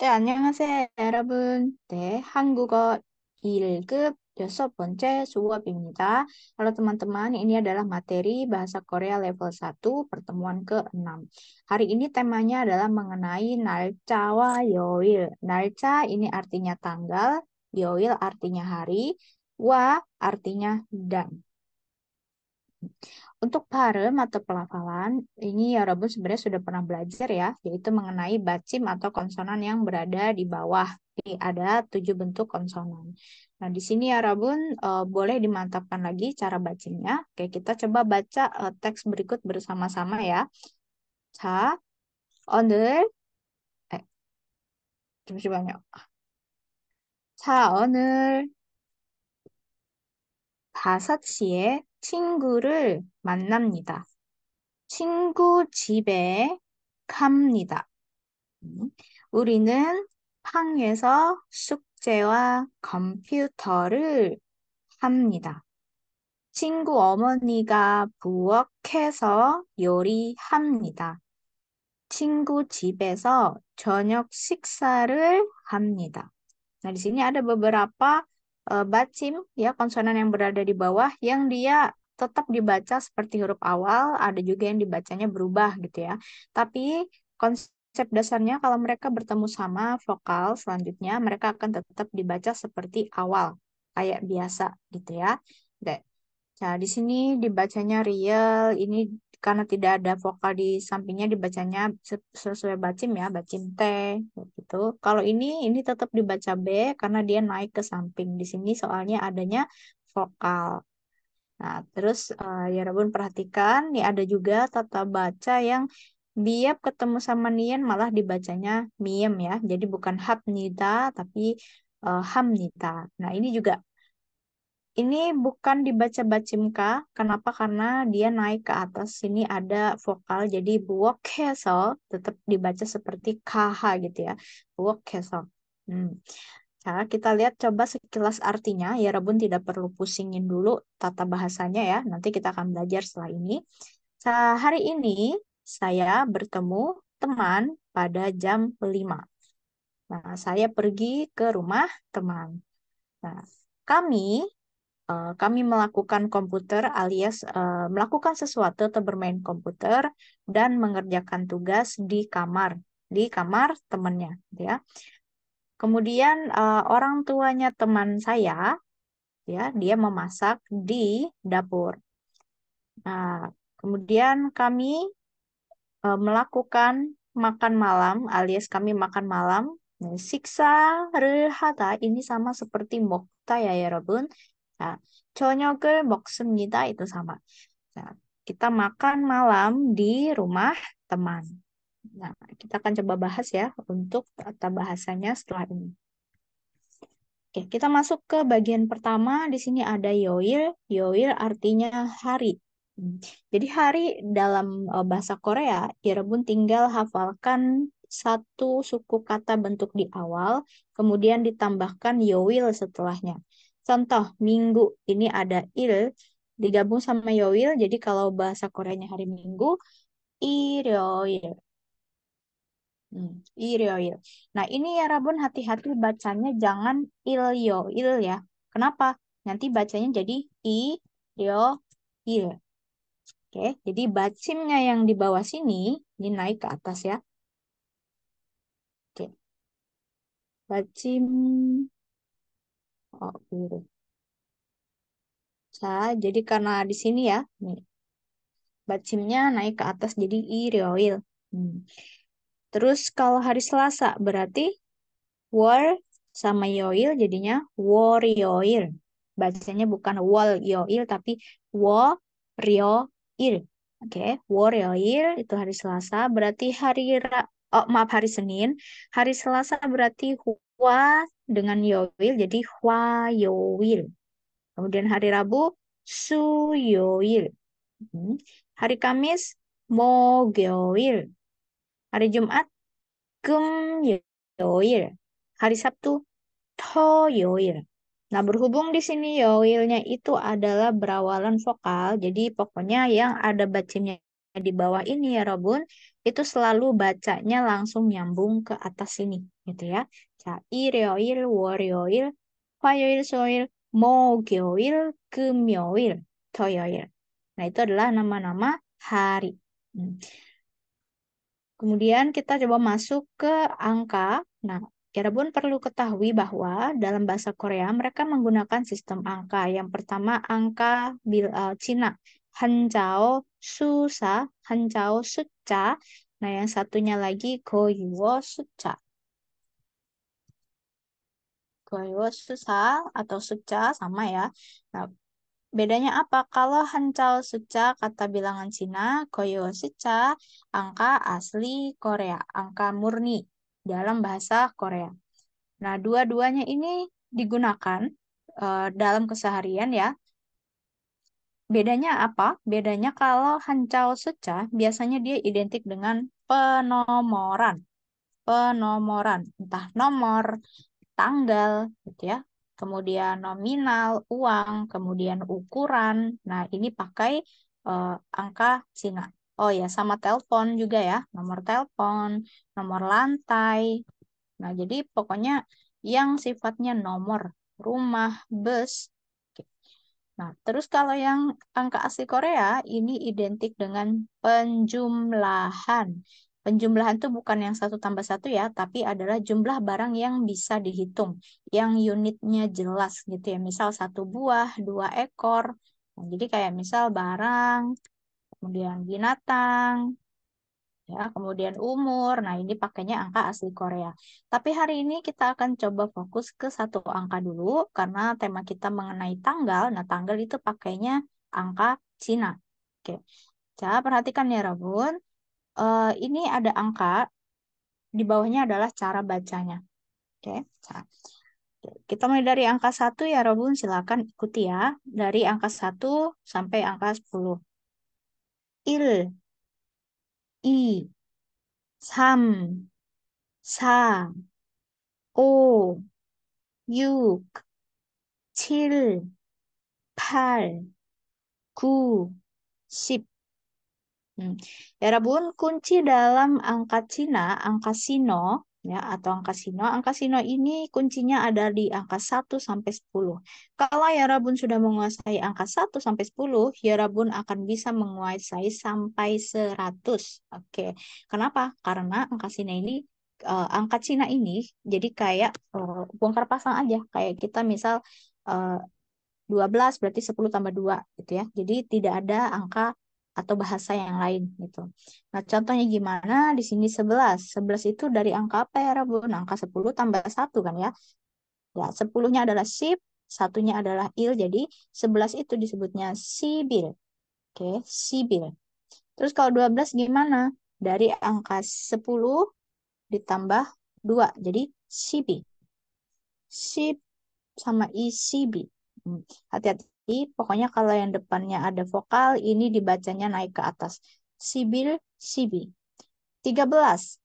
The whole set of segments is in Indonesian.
네, 안녕하세요, 여러분. 네, 한국어 1급 여섯 번째 수업입니다. Halo teman-teman, ini adalah materi Bahasa Korea level 1 pertemuan ke-6. Hari ini temanya adalah mengenai nalcawa yoil. Nalca ini artinya tanggal, yoil artinya hari, wa artinya dan. Untuk parem atau pelafalan, ini ya Robin sebenarnya sudah pernah belajar ya, yaitu mengenai bacim atau konsonan yang berada di bawah. Ini ada tujuh bentuk konsonan. Nah, di sini ya Robin uh, eh, boleh dimantapkan lagi cara bacimnya. Oke, kita coba baca uh, teks berikut bersama-sama ya. on the, eh, 오늘 에, 잠시만요. 자, 오늘 5시에 친구를 만납니다. 친구 집에 갑니다. 우리는 방에서 숙제와 컴퓨터를 합니다. 친구 어머니가 부엌에서 요리합니다. 친구 집에서 저녁 식사를 합니다. Nah, di sini ada beberapa uh, batim ya konsonan yang berada di bawah yang dia tetap dibaca seperti huruf awal, ada juga yang dibacanya berubah gitu ya. Tapi konsep dasarnya kalau mereka bertemu sama vokal selanjutnya, mereka akan tetap dibaca seperti awal, kayak biasa gitu ya. Nah, di sini dibacanya real, ini karena tidak ada vokal di sampingnya dibacanya sesuai bacim ya, bacim T gitu. Kalau ini ini tetap dibaca B karena dia naik ke samping. Di sini soalnya adanya vokal. Nah, terus uh, ya Rabun perhatikan, ya ada juga tata baca yang biap ketemu sama nian malah dibacanya miem ya. Jadi bukan habnita tapi uh, hamnita. Nah, ini juga ini bukan dibaca bacimka. Kenapa? Karena dia naik ke atas. Sini ada vokal. Jadi buok kesel tetap dibaca seperti kh gitu ya. kesel. Hmm. Nah, kita lihat coba sekilas artinya, ya Rebun tidak perlu pusingin dulu tata bahasanya ya, nanti kita akan belajar setelah ini. Hari ini saya bertemu teman pada jam 5. Nah, saya pergi ke rumah teman. Nah, kami eh, kami melakukan komputer alias eh, melakukan sesuatu atau bermain komputer dan mengerjakan tugas di kamar, di kamar temannya, gitu ya. Kemudian uh, orang tuanya teman saya, ya dia memasak di dapur. Nah, kemudian kami uh, melakukan makan malam alias kami makan malam. siksa rehata ini sama seperti mokta ya ya 여러분. Nah, 저녁을 kita itu sama. Nah, kita makan malam di rumah teman. Nah, kita akan coba bahas ya untuk tata bahasanya setelah ini. Oke, kita masuk ke bagian pertama. Di sini ada yoil. Yoil artinya hari. Hmm. Jadi hari dalam eh, bahasa Korea, Irebun tinggal hafalkan satu suku kata bentuk di awal, kemudian ditambahkan yoil setelahnya. Contoh, minggu. Ini ada il, digabung sama yoil. Jadi kalau bahasa Koreanya hari minggu, iryoil. Hmm, iryo, iya, iya. Nah, ini ya Rabun hati-hati bacanya jangan ilio, il ya. Kenapa? Nanti bacanya jadi i, yo, il. Oke, jadi bacimnya yang di bawah sini, ini naik ke atas ya. Oke. Bacim. Oh, biru. Nah, jadi karena di sini ya, nih. Bacimnya naik ke atas jadi iryo, il. Hmm. Terus kalau hari Selasa berarti war sama yoil jadinya war yoil Bacanya bukan wall yoil tapi war il. Oke, okay. yoil itu hari Selasa berarti hari Ra oh maaf hari Senin. Hari Selasa berarti hua dengan yoil jadi hua yoil Kemudian hari Rabu yoil. Hmm. Hari Kamis mo yoil Hari Jumat 금요일. Hari Sabtu 토요일. Nah, berhubung di sini yoilnya itu adalah berawalan vokal, jadi pokoknya yang ada bacimnya di bawah ini ya Robun, itu selalu bacanya langsung nyambung ke atas sini, gitu ya. Cai, reoil, fa fayoil, soil, mogyoil, to toyoil. Nah, itu adalah nama-nama hari. Hmm. Kemudian kita coba masuk ke angka. Nah, Kira pun perlu ketahui bahwa dalam bahasa Korea mereka menggunakan sistem angka. Yang pertama angka bil, uh, Cina, Hanjao Susa, Hanjao Suca. Nah, yang satunya lagi Goyuo Suca. Goyuo Susa atau Suca sama ya. Nah, Bedanya apa? Kalau Hancal Suca kata bilangan Cina, Koyo Suca angka asli Korea, angka murni dalam bahasa Korea. Nah, dua-duanya ini digunakan uh, dalam keseharian ya. Bedanya apa? Bedanya kalau Hancal Suca biasanya dia identik dengan penomoran. Penomoran, entah nomor, tanggal gitu ya kemudian nominal, uang, kemudian ukuran. Nah, ini pakai uh, angka Cina. Oh ya, sama telepon juga ya, nomor telepon, nomor lantai. Nah, jadi pokoknya yang sifatnya nomor, rumah, bus. Nah, terus kalau yang angka asli Korea ini identik dengan penjumlahan. Penjumlahan itu bukan yang satu tambah satu ya, tapi adalah jumlah barang yang bisa dihitung, yang unitnya jelas gitu ya. Misal satu buah, dua ekor. Nah, jadi kayak misal barang, kemudian binatang, ya, kemudian umur. Nah, ini pakainya angka asli Korea. Tapi hari ini kita akan coba fokus ke satu angka dulu karena tema kita mengenai tanggal. Nah, tanggal itu pakainya angka Cina. Oke. Coba perhatikan ya, Rabun uh, ini ada angka, di bawahnya adalah cara bacanya. Oke, Okay. Kita mulai dari angka 1 ya Robun, silakan ikuti ya. Dari angka 1 sampai angka 10. Il, i, sam, sa, o, 육, 칠, 팔, 구, 십. Hmm. Ya, Rabun, kunci dalam angka Cina, angka Sino, ya atau angka sino. Angka sino ini kuncinya ada di angka 1 sampai 10. Kalau ya Rabun sudah menguasai angka 1 sampai 10, ya Rabun akan bisa menguasai sampai 100. Oke. Kenapa? Karena angka sino ini uh, angka Cina ini jadi kayak uh, bongkar pasang aja. Kayak kita misal uh, eh, 12 berarti 10 tambah 2 gitu ya. Jadi tidak ada angka atau bahasa yang lain gitu. Nah, contohnya gimana? Di sini 11. 11 itu dari angka apa ya, Nah, Angka 10 tambah 1 kan ya. Ya, 10-nya adalah sip, satunya adalah il, jadi 11 itu disebutnya sibil. Oke, sibil. Terus kalau 12 gimana? Dari angka 10 ditambah 2, jadi sibi. Sip sama isibi. Hmm, hati-hati hati. Pokoknya kalau yang depannya ada vokal, ini dibacanya naik ke atas. Sibil, sibi. 13.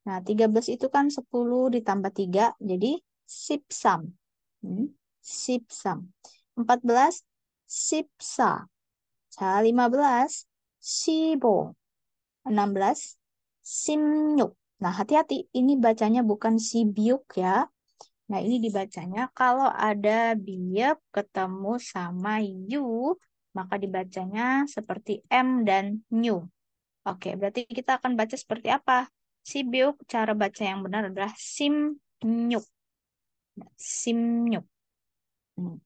Nah, 13 itu kan 10 ditambah 3, jadi sipsam. Hmm, sipsam. 14, sipsa. 15, nah, sibo. 16, Simnyuk. Nah, hati-hati, ini bacanya bukan sibyuk ya, Nah, ini dibacanya kalau ada biap ketemu sama u, maka dibacanya seperti m dan new. Oke, berarti kita akan baca seperti apa? si biuk cara baca yang benar adalah sim nyuk nah, sim nyuk hmm.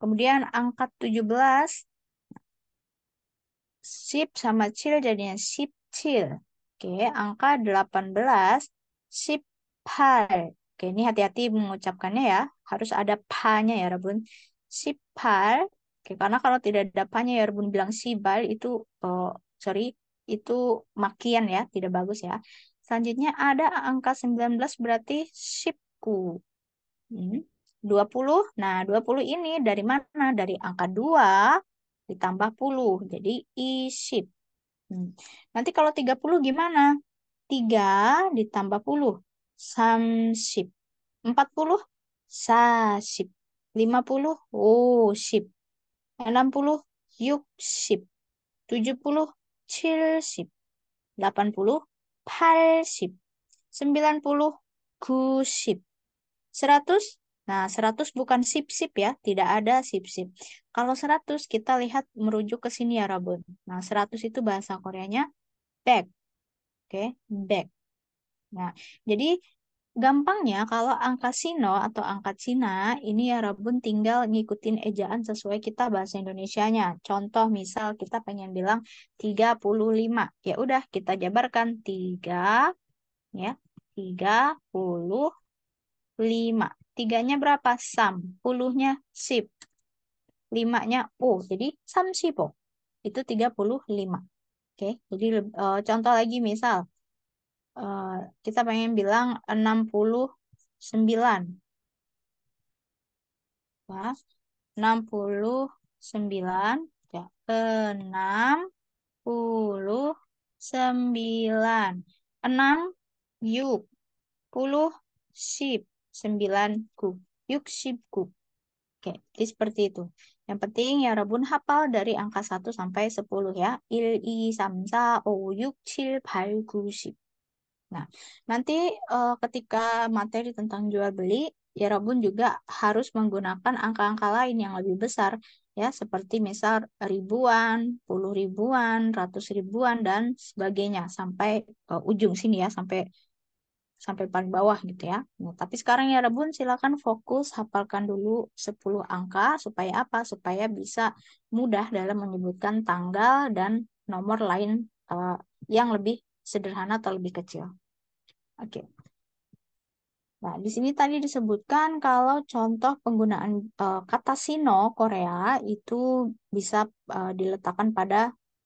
Kemudian angkat 17. Sip sama cil jadinya sip cil. Oke, angka 18. Sip hal Oke, ini hati-hati mengucapkannya ya. Harus ada pa-nya ya, Rebun. Sipal. Oke, karena kalau tidak ada pa-nya ya, Rebun bilang sibal itu, oh, sorry, itu makian ya, tidak bagus ya. Selanjutnya ada angka 19 berarti sipku. Hmm. 20. Nah, 20 ini dari mana? Dari angka 2 ditambah 10. Jadi isip. Hmm. Nanti kalau 30 gimana? 3 ditambah 10 empat puluh samsib. 40 puluh 50 Tujuh 60 yuksib. 70 puluh? 80 puluh 90 kusip. 100 Nah, seratus bukan sip-sip ya, tidak ada sip-sip. Kalau seratus kita lihat merujuk ke sini ya, Rabun. Nah, 100 itu bahasa Koreanya back. Oke, okay? back. Nah, jadi Gampangnya kalau angka Sino atau angka Cina ini ya Rabun tinggal ngikutin ejaan sesuai kita bahasa Indonesianya. Contoh misal kita pengen bilang 35. Ya udah kita jabarkan 3 ya 35. Tiganya berapa? Sam. Puluhnya sip. Limanya O. Jadi sam sipo. Itu 35. Oke, jadi e, contoh lagi misal Eh, kita pengen bilang 69. Ya. 69 ya, 69. 6 yuk, 10 sip, 9 ku, Yuk sip ku, Oke, jadi seperti itu. Yang penting ya Rebun hafal dari angka 1 sampai 10 ya. 1, 2, 3, 5, 6, 7, 8, 9, 10. Nah, nanti uh, ketika materi tentang jual beli, ya Rabun juga harus menggunakan angka-angka lain yang lebih besar, ya, seperti misal ribuan, puluh ribuan, ratus ribuan, dan sebagainya, sampai uh, ujung sini ya, sampai sampai paling bawah gitu ya. Nah, tapi sekarang ya Rebun silakan fokus hafalkan dulu 10 angka supaya apa? Supaya bisa mudah dalam menyebutkan tanggal dan nomor lain uh, yang lebih sederhana atau lebih kecil. Oke. Okay. Nah, di sini tadi disebutkan kalau contoh penggunaan uh, kata sino Korea itu bisa uh, diletakkan pada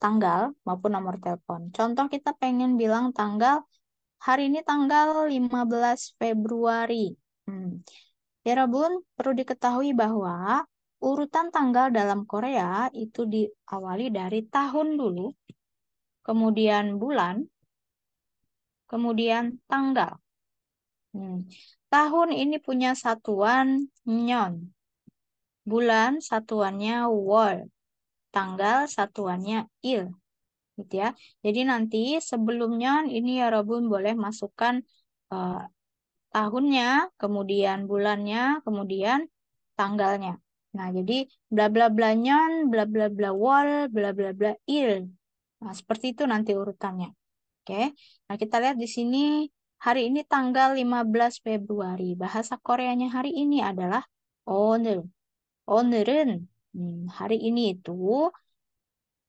tanggal maupun nomor telepon. Contoh kita pengen bilang tanggal hari ini tanggal 15 Februari. Hmm. Ya Rabun perlu diketahui bahwa urutan tanggal dalam Korea itu diawali dari tahun dulu, kemudian bulan, Kemudian tanggal. Hmm. Tahun ini punya satuan nyon. Bulan satuannya wol. Tanggal satuannya il. Gitu ya. Jadi nanti sebelum nyon ini ya Robun boleh masukkan uh, tahunnya, kemudian bulannya, kemudian tanggalnya. Nah, jadi bla bla bla nyon, bla bla bla wol, bla bla bla il. Nah, seperti itu nanti urutannya. Oke. Nah, kita lihat di sini hari ini tanggal 15 Februari. Bahasa Koreanya hari ini adalah 오늘. 오늘은 hmm, hari ini itu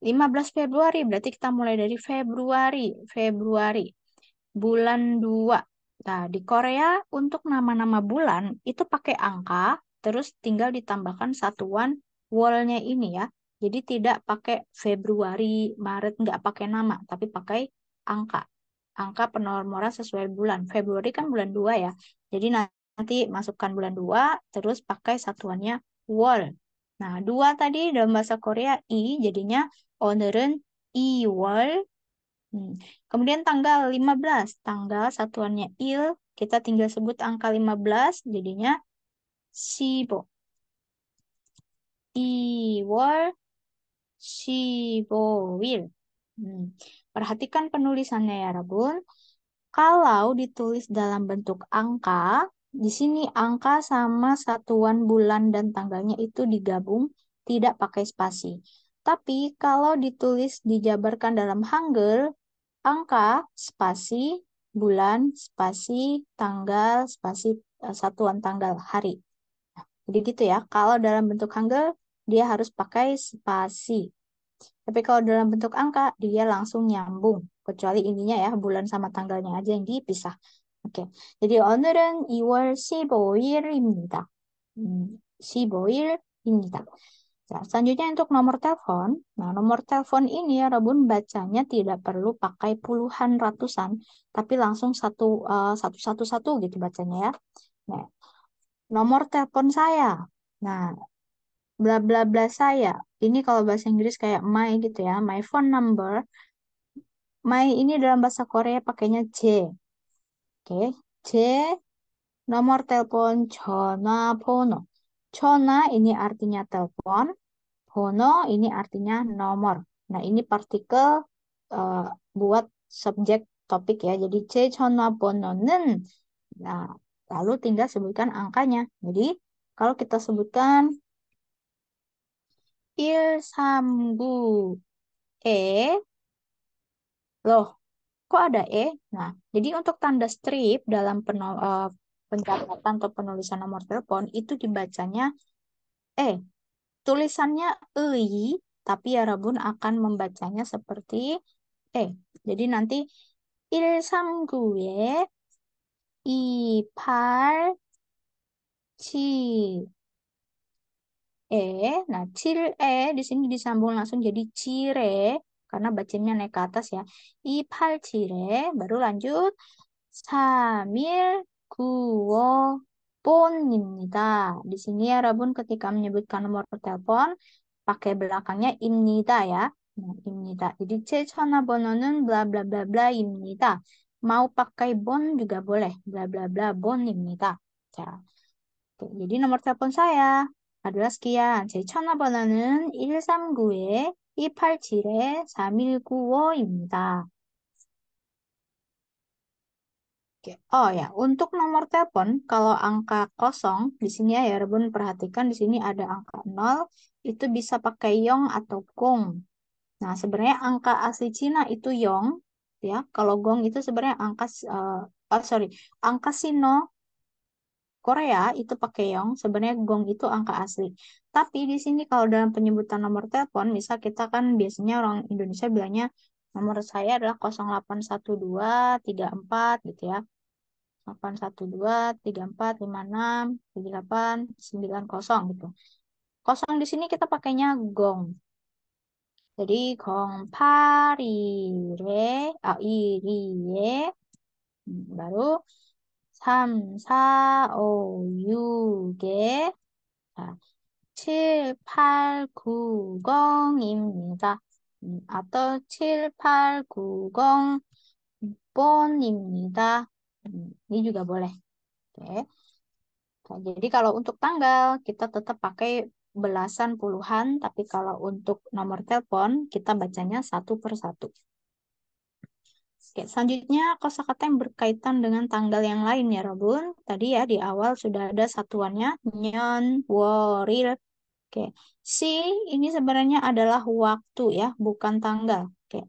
15 Februari. Berarti kita mulai dari Februari, Februari. Bulan 2. Nah, di Korea untuk nama-nama bulan itu pakai angka terus tinggal ditambahkan satuan wall-nya ini ya. Jadi tidak pakai Februari, Maret, nggak pakai nama, tapi pakai angka angka penomoran sesuai bulan. Februari kan bulan 2 ya. Jadi nanti masukkan bulan 2 terus pakai satuannya won. Nah, dua tadi dalam bahasa Korea i jadinya 오늘은 i wall. Hmm. Kemudian tanggal 15, tanggal satuannya il, kita tinggal sebut angka 15, jadinya sibo. Iwol will. Hmm. Perhatikan penulisannya ya Rabun. Kalau ditulis dalam bentuk angka, di sini angka sama satuan bulan dan tanggalnya itu digabung tidak pakai spasi. Tapi kalau ditulis dijabarkan dalam Hangul, angka, spasi, bulan, spasi, tanggal, spasi, e, satuan tanggal, hari. Jadi gitu ya, kalau dalam bentuk Hangul, dia harus pakai spasi. Tapi kalau dalam bentuk angka, dia langsung nyambung. Kecuali ininya ya, bulan sama tanggalnya aja yang dipisah. Oke, okay. jadi 오늘은 2월 15일입니다. 15일입니다. Nah, selanjutnya untuk nomor telepon. Nah, nomor telepon ini ya Rabun, bacanya tidak perlu pakai puluhan ratusan, tapi langsung satu uh, satu satu satu gitu bacanya ya. Nah, nomor telepon saya. Nah, bla bla bla saya. Ini kalau bahasa Inggris kayak my gitu ya, my phone number. My ini dalam bahasa Korea pakainya J. Oke, okay. J nomor telepon chona pono. Chona ini artinya telepon, pono ini artinya nomor. Nah, ini partikel uh, buat subjek topik ya. Jadi C chona pono nen Nah, lalu tinggal sebutkan angkanya. Jadi, kalau kita sebutkan Irsambu. E. Loh, kok ada E? Nah, jadi untuk tanda strip dalam penol, uh, e, pencatatan atau penulisan nomor telepon itu dibacanya E. Tulisannya EI, tapi ya Rabun akan membacanya seperti E. Jadi nanti 일삼구에 이팔 칠 E. Nah, cire di sini disambung langsung jadi cire karena bacanya naik ke atas ya. Ipal cire, baru lanjut samir guo pon입니다. Di sini ya Rabun ketika menyebutkan nomor telepon pakai belakangnya imnita ya. Nah, imnita. Jadi C bononun bla bla bla bla imnita. Mau pakai bon juga boleh. Bla bla bla bon imnita. Ya. jadi nomor telepon saya 아르라스키야, 제 전화번호는 139-287-3195입니다. Oke. Oh ya, untuk nomor telepon, kalau angka kosong, di sini ya, ya Rebun perhatikan di sini ada angka 0, itu bisa pakai yong atau gong. Nah, sebenarnya angka asli Cina itu yong, ya. Kalau gong itu sebenarnya angka, uh, oh sorry, angka Sino Korea itu pakai yong, sebenarnya gong itu angka asli. Tapi di sini kalau dalam penyebutan nomor telepon, misal kita kan biasanya orang Indonesia bilangnya nomor saya adalah 081234 gitu ya. 812 gitu. Kosong di sini kita pakainya gong. Jadi gong parire, ah, irie, hmm, baru 3, 4, 5, 6에 자, 7, 8, 9, 0입니다. 아까 7, 8, 9, 0 6번입니다. Ini juga boleh. 네. Nah, jadi kalau untuk tanggal kita tetap pakai belasan puluhan, tapi kalau untuk nomor telepon kita bacanya satu per satu. Oke. Oke, selanjutnya kosakata yang berkaitan dengan tanggal yang lain ya Robun. Tadi ya di awal sudah ada satuannya nyon, woril. Oke, si ini sebenarnya adalah waktu ya, bukan tanggal. Oke.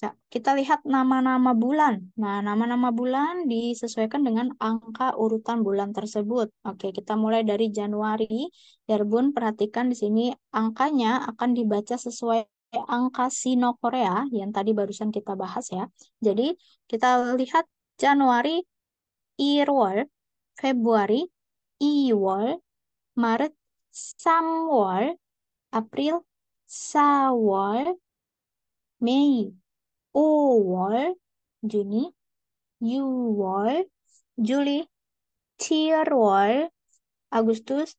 Ya, kita lihat nama-nama bulan. Nah, nama-nama bulan disesuaikan dengan angka urutan bulan tersebut. Oke, kita mulai dari Januari. Ya perhatikan di sini angkanya akan dibaca sesuai angka Sino Korea yang tadi barusan kita bahas ya. Jadi kita lihat Januari Irwol, Februari Iwol, Maret Samwol, April Sawol, Mei Owal, Juni Yuwol, Juli Tirwol, Agustus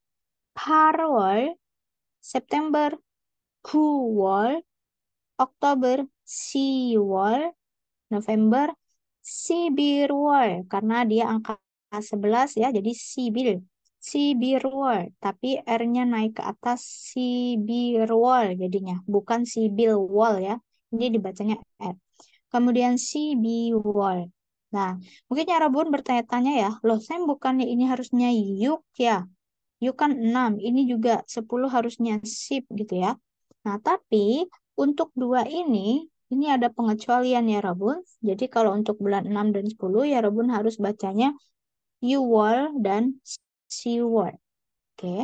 Parwol, September 9월, Oktober 10월, November 11월 karena dia angka 11 ya jadi 11. 11월, tapi R-nya naik ke atas 11월 jadinya bukan 11월 ya ini dibacanya R kemudian sibiwol nah mungkin cara bun bertanya-tanya ya loh saya bukannya ini harusnya yuk ya yuk kan 6 ini juga 10 harusnya sip gitu ya Nah, tapi untuk dua ini, ini ada pengecualian ya Rabun. Jadi kalau untuk bulan 6 dan 10 ya Rabun harus bacanya you will dan she will. Oke. Okay.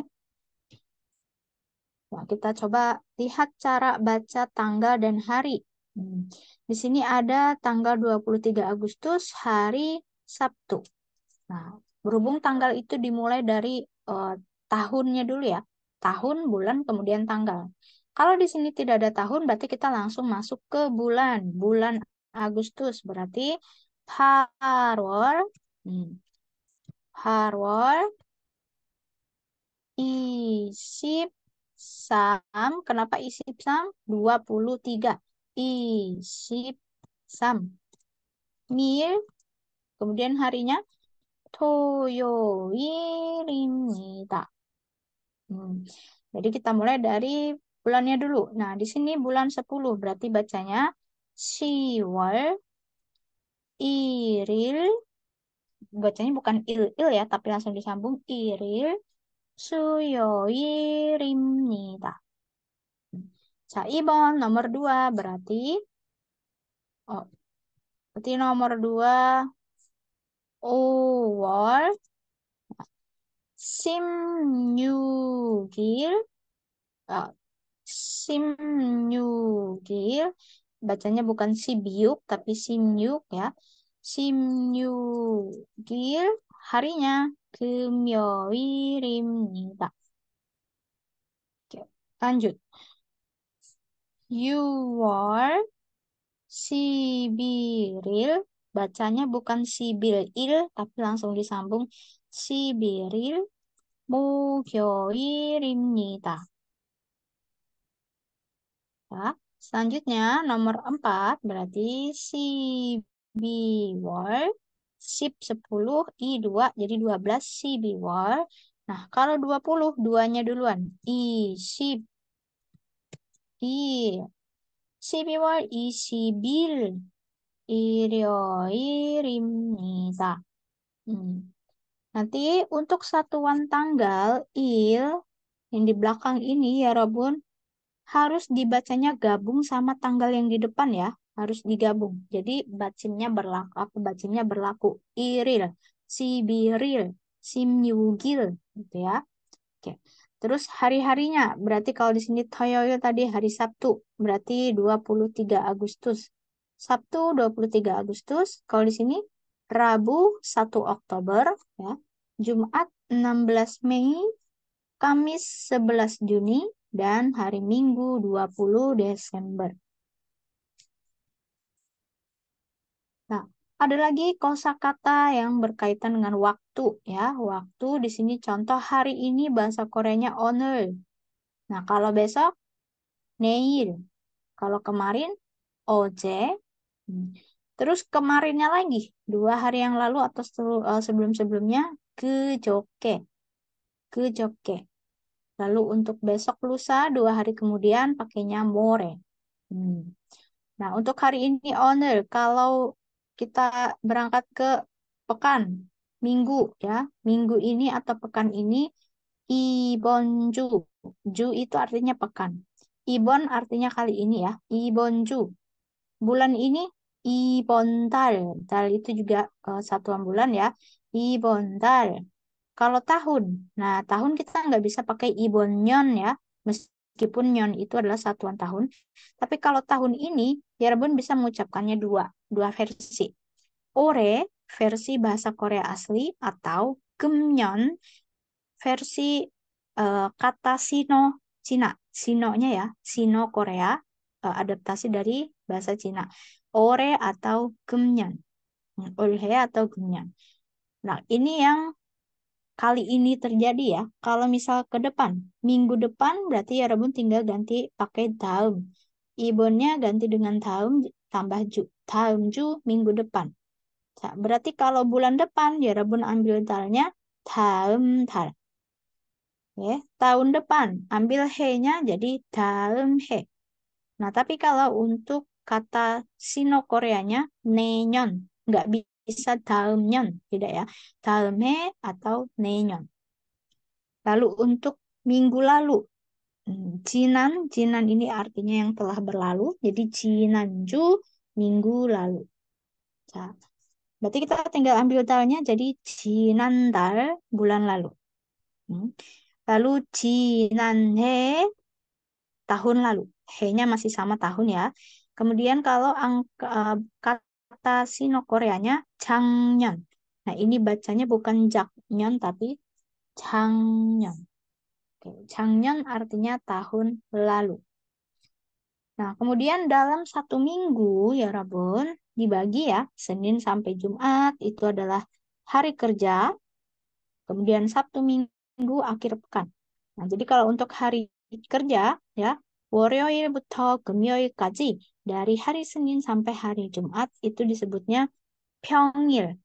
Nah, kita coba lihat cara baca tanggal dan hari. Hmm. Di sini ada tanggal 23 Agustus, hari Sabtu. Nah, berhubung tanggal itu dimulai dari uh, tahunnya dulu ya. Tahun, bulan, kemudian tanggal. Kalau di sini tidak ada tahun, berarti kita langsung masuk ke bulan. Bulan Agustus, berarti Harwar. Harvard, hmm. Harwar. Isip Sam. Kenapa Isip Sam? 23. Isip Sam. Mir. Kemudian harinya 토요일입니다. Hmm. Jadi kita mulai dari bulannya dulu. Nah, di sini bulan 10 berarti bacanya Siwal Iril bacanya bukan il il ya tapi langsung disambung Iril Suyoirimnita. Saibon nomor 2 berarti oh berarti nomor 2 Owal nyugil oh, Simnyugil, bacanya bukan Sibiuk tapi Simnyuk ya. Simnyugil harinya oke lanjut. you are sibiril bacanya bukan sibiril tapi langsung disambung Sibiril 목요일입니다. Ya. Selanjutnya, nomor 4 berarti CB wall. SIP 10, I2, jadi 12 CB wall. Nah, kalau 20, duanya duluan. I, SIP. I. CB wall, I, SIBIL. Irioirimnita. Hmm. Nanti untuk satuan tanggal, il, yang di belakang ini ya Robun, harus dibacanya gabung sama tanggal yang di depan ya. Harus digabung. Jadi bacinnya berlaku, apa bacinnya berlaku. Iril, sibiril, simyugil gitu ya. Oke. Terus hari-harinya, berarti kalau di sini Toyoyo tadi hari Sabtu, berarti 23 Agustus. Sabtu 23 Agustus, kalau di sini Rabu 1 Oktober, ya. Jumat 16 Mei, Kamis 11 Juni, dan hari Minggu 20 Desember. Nah, ada lagi kosakata yang berkaitan dengan waktu ya. Waktu di sini contoh hari ini bahasa Koreanya 오늘. Nah, kalau besok neil. Kalau kemarin oje. Hmm. Terus kemarinnya lagi, dua hari yang lalu atau eh, sebelum-sebelumnya, kejoke, kejoke. Lalu untuk besok lusa, dua hari kemudian pakainya more. Ya. Hmm. Nah, untuk hari ini owner, kalau kita berangkat ke pekan, minggu ya, minggu ini atau pekan ini, ibonju. Ju itu artinya pekan. Ibon artinya kali ini ya, ibonju. Bulan ini, ibontal. Tal itu juga uh, satuan bulan ya, ibontal. Kalau tahun, nah tahun kita nggak bisa pakai ibon nyon ya, meskipun nyon itu adalah satuan tahun. Tapi kalau tahun ini, Yerebun ya bisa mengucapkannya dua, dua versi. Ore, versi bahasa Korea asli, atau gemnyon, versi uh, kata sino Cina. Sino nya ya, sino Korea, uh, adaptasi dari bahasa Cina. Ore atau gemnyon. Ulhe atau gemnyon. Nah, ini yang kali ini terjadi ya. Kalau misal ke depan, minggu depan berarti ya Rebun tinggal ganti pakai tahun. Ibonnya ganti dengan tahun tambah ju. tahun ju minggu depan. berarti kalau bulan depan ya Rebun ambil talnya tahun tal. Ya, tahun depan ambil he-nya jadi tahun he. Nah, tapi kalau untuk kata Sino Koreanya, nenyon, nggak bisa bisa dalmyon, tidak ya? Dalme atau nenyon. Lalu untuk minggu lalu, hmm, jinan, jinan ini artinya yang telah berlalu, jadi jinanju minggu lalu. ja. Nah, berarti kita tinggal ambil dalnya jadi jinan dal bulan lalu. Hmm. Lalu jinan he tahun lalu. He-nya masih sama tahun ya. Kemudian kalau angka, eh, kata Sino Koreanya Changnyeon. Nah, ini bacanya bukan Jaknyeon tapi Changnyeon. Oke, Changnyeon artinya tahun lalu. Nah, kemudian dalam satu minggu ya Rabun dibagi ya, Senin sampai Jumat itu adalah hari kerja, kemudian Sabtu minggu akhir pekan. Nah, jadi kalau untuk hari kerja ya, 월요일부터 금요일까지 dari hari Senin sampai hari Jumat itu disebutnya 평일.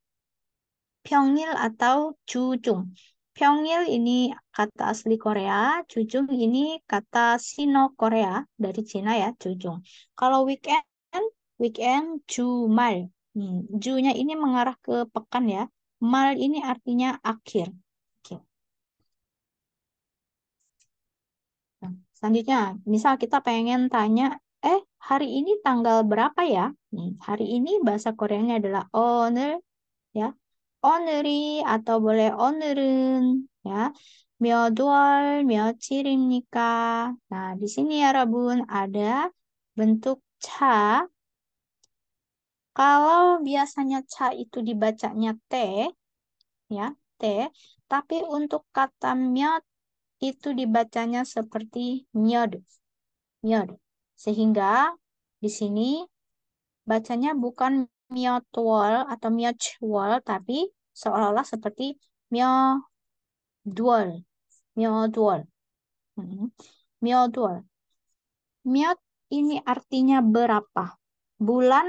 평일 atau 주중. 평일 ini kata asli Korea, jujung ini kata Sino Korea dari Cina ya, jujung. Kalau weekend, weekend jumal. Hmm, junya ini mengarah ke pekan ya. Mal ini artinya akhir. Selanjutnya, misal kita pengen tanya, eh hari ini tanggal berapa ya? Nih, hari ini bahasa Koreanya adalah oner, ya. Oneri atau boleh onerun, ya. Myodual, nika. Nah, di sini ya Rabun ada bentuk cha. Kalau biasanya cha itu dibacanya t, ya, t. Tapi untuk kata miot itu dibacanya seperti nyod. Nyod. Sehingga di sini bacanya bukan miotual atau miotual, tapi seolah-olah seperti miotual, miotual, Hmm. miot ini artinya berapa. Bulan,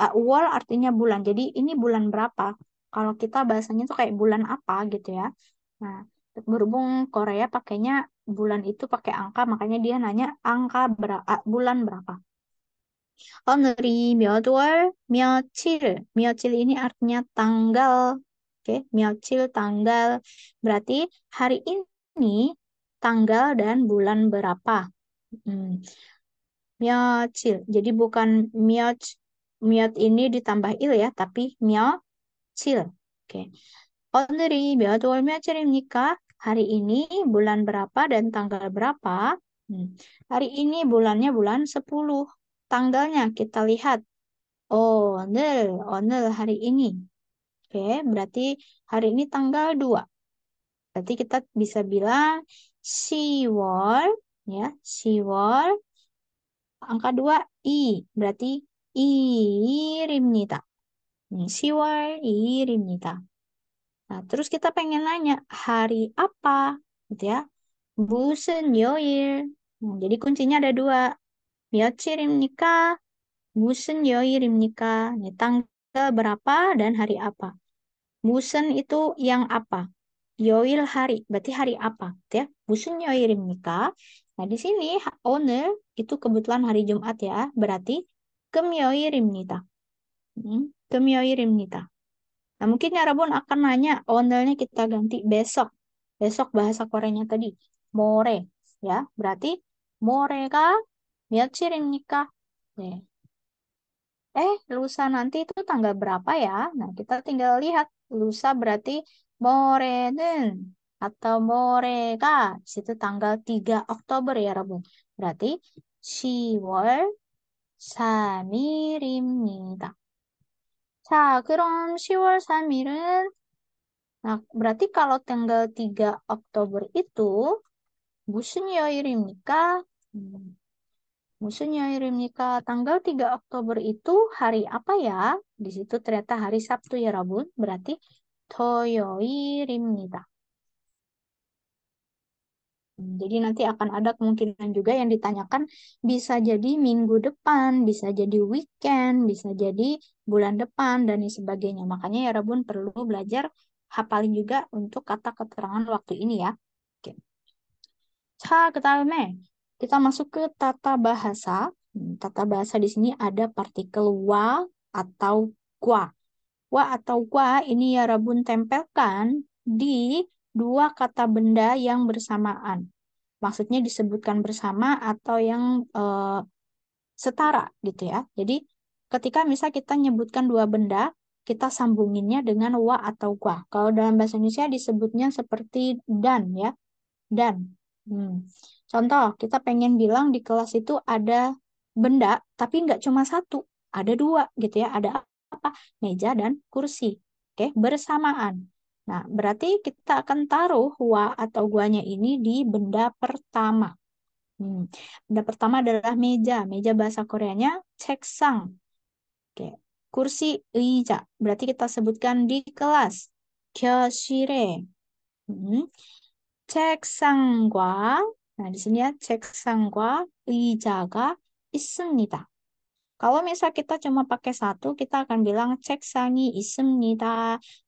uh, artinya bulan. Jadi ini bulan berapa. Kalau kita bahasanya itu kayak bulan apa gitu ya. Nah, berhubung Korea pakainya bulan itu pakai angka, makanya dia nanya angka berapa bulan berapa. 오늘이 몇 월, 며칠. 며칠 ini artinya tanggal. Oke, okay? 며칠 tanggal. Berarti hari ini tanggal dan bulan berapa. Hmm. 며칠. Jadi bukan 며칠 miot ini ditambah il ya, tapi 며칠. Oke. Okay. 오늘이 몇 월, 며칠입니까? hari ini bulan berapa dan tanggal berapa. Hmm. Hari ini bulannya bulan 10. Tanggalnya kita lihat. Oh, O늘, 오늘 hari ini. Oke, okay, berarti hari ini tanggal 2. Berarti kita bisa bilang siwal, ya, 10 angka 2 i. Berarti 이입니다. 10월 i rimnita. Hmm, Nah, terus kita pengen nanya hari apa, gitu ya? Busen yoir. Nah, jadi kuncinya ada dua. Myochirim nikah, busen yoirim nikah. Nih, tanggal berapa dan hari apa. Busen itu yang apa? Yoil hari, berarti hari apa, gitu ya? Busen yoirim nikah. Nah, di sini owner itu kebetulan hari Jumat ya, berarti kemyoirim nita. Hmm, kemyoirim nita. Nah, mungkin ya, rabun akan nanya ondelnya kita ganti besok. Besok bahasa Koreanya tadi more ya. Berarti more가 며칠입니까? nikah Eh, lusa nanti itu tanggal berapa ya? Nah, kita tinggal lihat lusa berarti more는 atau more가 situ tanggal 3 Oktober ya, rabun Berarti siwol samirim nikah 자, 그럼 10월 3일은 berarti kalau tanggal 3 Oktober itu 무슨 요일입니까? musuhnya 무슨 요일입니까? Tanggal 3 Oktober itu hari apa ya? Di situ ternyata hari Sabtu ya, Rabun. Berarti 토요일입니다. Jadi nanti akan ada kemungkinan juga yang ditanyakan bisa jadi minggu depan, bisa jadi weekend, bisa jadi bulan depan dan sebagainya. Makanya ya Rebun perlu belajar hafalin juga untuk kata keterangan waktu ini ya. Oke. Cha ketame. Kita masuk ke tata bahasa. Hmm, tata bahasa di sini ada partikel wa atau gua. Wa atau gua ini ya Rabun tempelkan di dua kata benda yang bersamaan. Maksudnya disebutkan bersama atau yang eh, setara gitu ya. Jadi Ketika misal kita nyebutkan dua benda, kita sambunginnya dengan wa atau gua. Kalau dalam bahasa Indonesia disebutnya seperti dan ya. Dan. Hmm. Contoh, kita pengen bilang di kelas itu ada benda, tapi nggak cuma satu. Ada dua gitu ya. Ada apa? Meja dan kursi. Oke, bersamaan. Nah, berarti kita akan taruh wa atau guanya ini di benda pertama. Hmm. Benda pertama adalah meja. Meja bahasa Koreanya ceksang. Oke. Kursi Iija. Berarti kita sebutkan di kelas. Kyoshire. Hmm. Cek sangwa. nah di sini ya 책상과 ga 있습니다. Kalau misal kita cuma pakai satu, kita akan bilang cek 책상이 있습니다,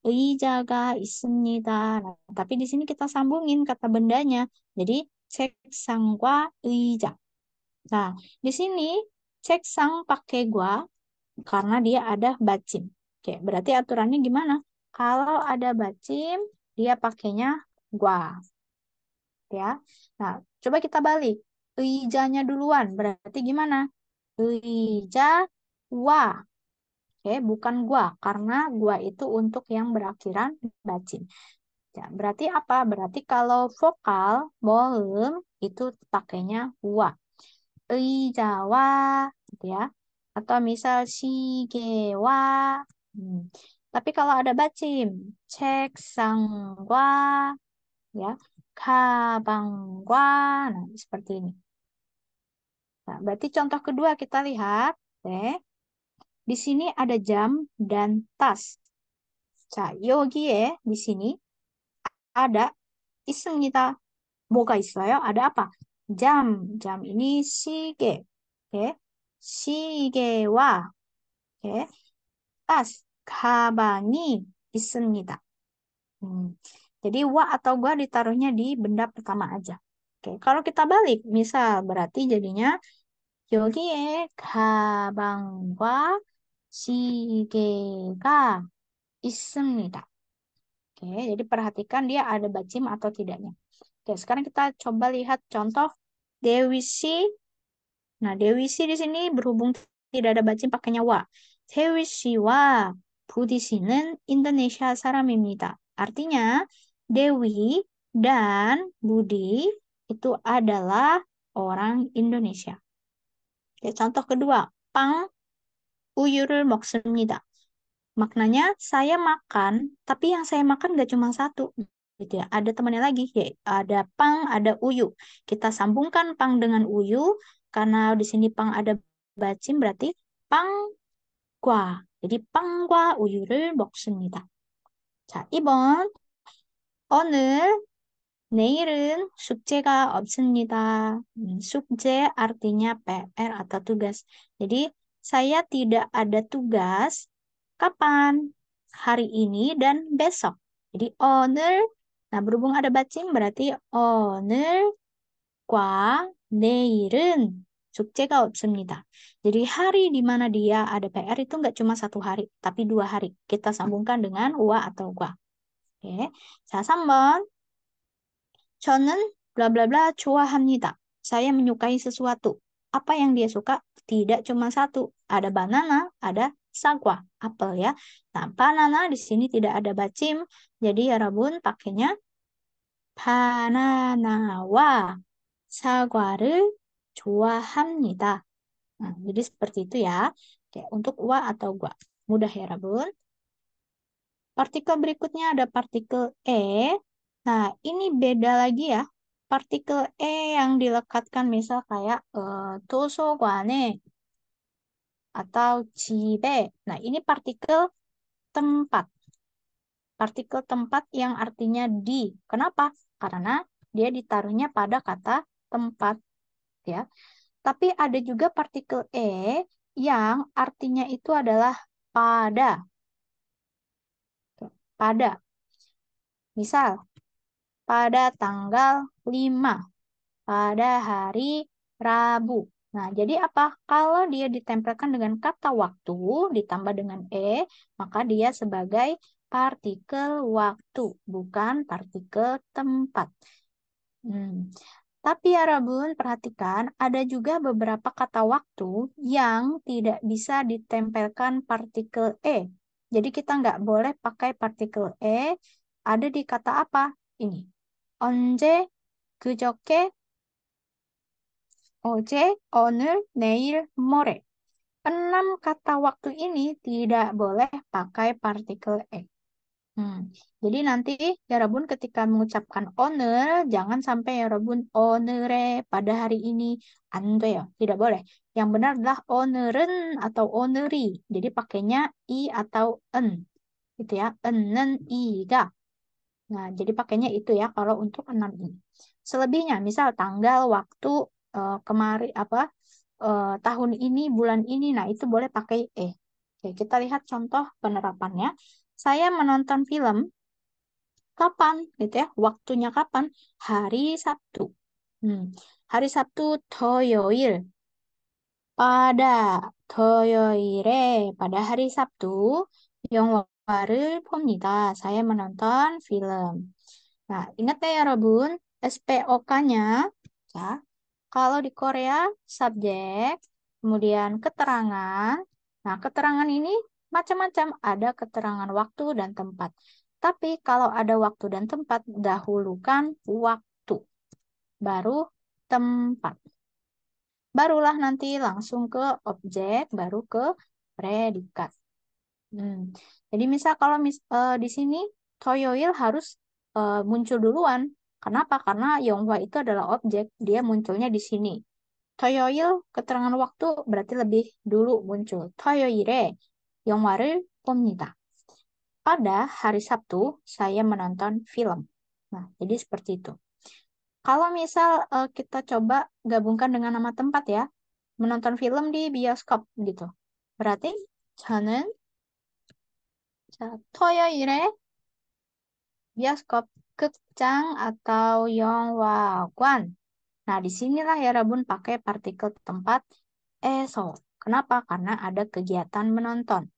의자가 있습니다. Nah, tapi di sini kita sambungin kata bendanya. Jadi cek sangwa 의자. Nah, di sini cek sang pakai gua, karena dia ada bacim. Oke, berarti aturannya gimana? Kalau ada bacim, dia pakainya gua. Ya. Nah, coba kita balik. Ijanya duluan, berarti gimana? Ija wa. Oke, bukan gua karena gua itu untuk yang berakhiran bacim. Ya, berarti apa? Berarti kalau vokal bolem itu pakainya wa. Ijawa gitu ya atau misal si shigewa. Hmm. Tapi kalau ada bacim, cek sanggwa, ya, kabangwa, nah, seperti ini. Nah, berarti contoh kedua kita lihat, Di sini ada jam dan tas. yogi ya di sini ada iseng kita buka istilah, Ada apa? Jam. Jam ini si ke, Okay. Ya. 시계와 이렇게 tas 가방이 있습니다. Hmm. Jadi wa atau gua ditaruhnya di benda pertama aja. Oke, kalau kita balik, misal berarti jadinya 여기에 가방과 시계가 있습니다. Oke, jadi perhatikan dia ada bacim atau tidaknya. Oke, sekarang kita coba lihat contoh Dewi Si Nah, Dewi sih di sini berhubung tidak ada bacin pakainya wa. siwa Budi sinen Indonesia saramimita. Artinya, Dewi dan Budi itu adalah orang Indonesia. Ya, contoh kedua, pang uyurul moksumnida. Maknanya, saya makan, tapi yang saya makan gak cuma satu. Gitu ya. Ada temannya lagi, ya, ada pang, ada uyu. Kita sambungkan pang dengan uyu, karena di sini pang ada bacim berarti pang kuah jadi pang 빵과 우유를 먹습니다. 자, 2 ibon. 오늘 내일은 숙제가 없습니다. 숙제 artinya PR atau tugas. Jadi saya tidak ada tugas kapan? Hari ini dan besok. Jadi owner, nah berhubung ada bacing berarti owner kuah 내일은 숙제가 없습니다. Jadi hari di mana dia ada PR itu nggak cuma satu hari, tapi dua hari. Kita sambungkan dengan wa atau gua. Oke, saya sambung. 저는 bla bla bla 좋아합니다. Saya menyukai sesuatu. Apa yang dia suka? Tidak cuma satu. Ada banana, ada sagwa, apel ya. Nah, banana di sini tidak ada bacim. Jadi ya Rabun pakainya banana wa 사과를 좋아합니다. Nah, jadi seperti itu ya. Oke, untuk wa atau gua. Mudah ya, Rabun. Partikel berikutnya ada partikel e. Nah, ini beda lagi ya. Partikel e yang dilekatkan misal kayak toso eh, guane atau jibe. Nah, ini partikel tempat. Partikel tempat yang artinya di. Kenapa? Karena dia ditaruhnya pada kata tempat ya. Tapi ada juga partikel e yang artinya itu adalah pada. Pada. Misal pada tanggal 5 pada hari Rabu. Nah, jadi apa? Kalau dia ditempelkan dengan kata waktu ditambah dengan e, maka dia sebagai partikel waktu, bukan partikel tempat. Hmm. Tapi ya Rabun, perhatikan ada juga beberapa kata waktu yang tidak bisa ditempelkan partikel E. Jadi kita nggak boleh pakai partikel E. Ada di kata apa? Ini. Onje, kujoke, oje, onur, neil, more. Enam kata waktu ini tidak boleh pakai partikel E. Hmm. Jadi nanti ya Rabun ketika mengucapkan owner, jangan sampai ya Rabun onere pada hari ini anto ya, tidak boleh. Yang benar adalah oneren atau oneri. Jadi pakainya i atau en. Gitu ya, enen iga. Nah, jadi pakainya itu ya kalau untuk enam ini. Selebihnya misal tanggal, waktu uh, kemari apa uh, tahun ini, bulan ini, nah itu boleh pakai e. Oke, kita lihat contoh penerapannya saya menonton film kapan gitu ya waktunya kapan hari Sabtu hmm. hari Sabtu toyoir. pada toyoire pada hari Sabtu yang 영화를 봅니다 saya menonton film nah ingat ya Robun. SPOK-nya ya kalau di Korea subjek kemudian keterangan nah keterangan ini macam-macam, ada keterangan waktu dan tempat. Tapi kalau ada waktu dan tempat, dahulukan waktu, baru tempat. Barulah nanti langsung ke objek, baru ke predikat. Hmm. Jadi misal kalau mis uh, di sini Toyoil harus uh, muncul duluan. Kenapa? Karena Yongwa itu adalah objek, dia munculnya di sini. Toyoil keterangan waktu berarti lebih dulu muncul. Toyoire 영화를 봅니다. Pada hari Sabtu, saya menonton film. Nah, jadi seperti itu. Kalau misal uh, kita coba gabungkan dengan nama tempat ya, menonton film di bioskop gitu. Berarti 저는 자, 토요일에 bioskop 극장 atau 영화관. Nah, disinilah ya Rabun pakai partikel tempat eso. Kenapa? Karena ada kegiatan menonton.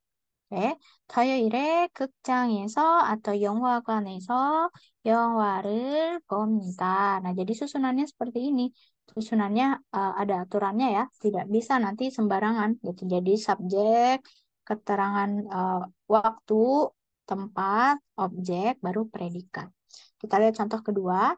네, 토요일에 극장에서 atau 영화관에서 영화를 봅니다. Nah, jadi susunannya seperti ini. Susunannya uh, ada aturannya ya, tidak bisa nanti sembarangan gitu. Jadi subjek, keterangan uh, waktu, tempat, objek, baru predikat. Kita lihat contoh kedua.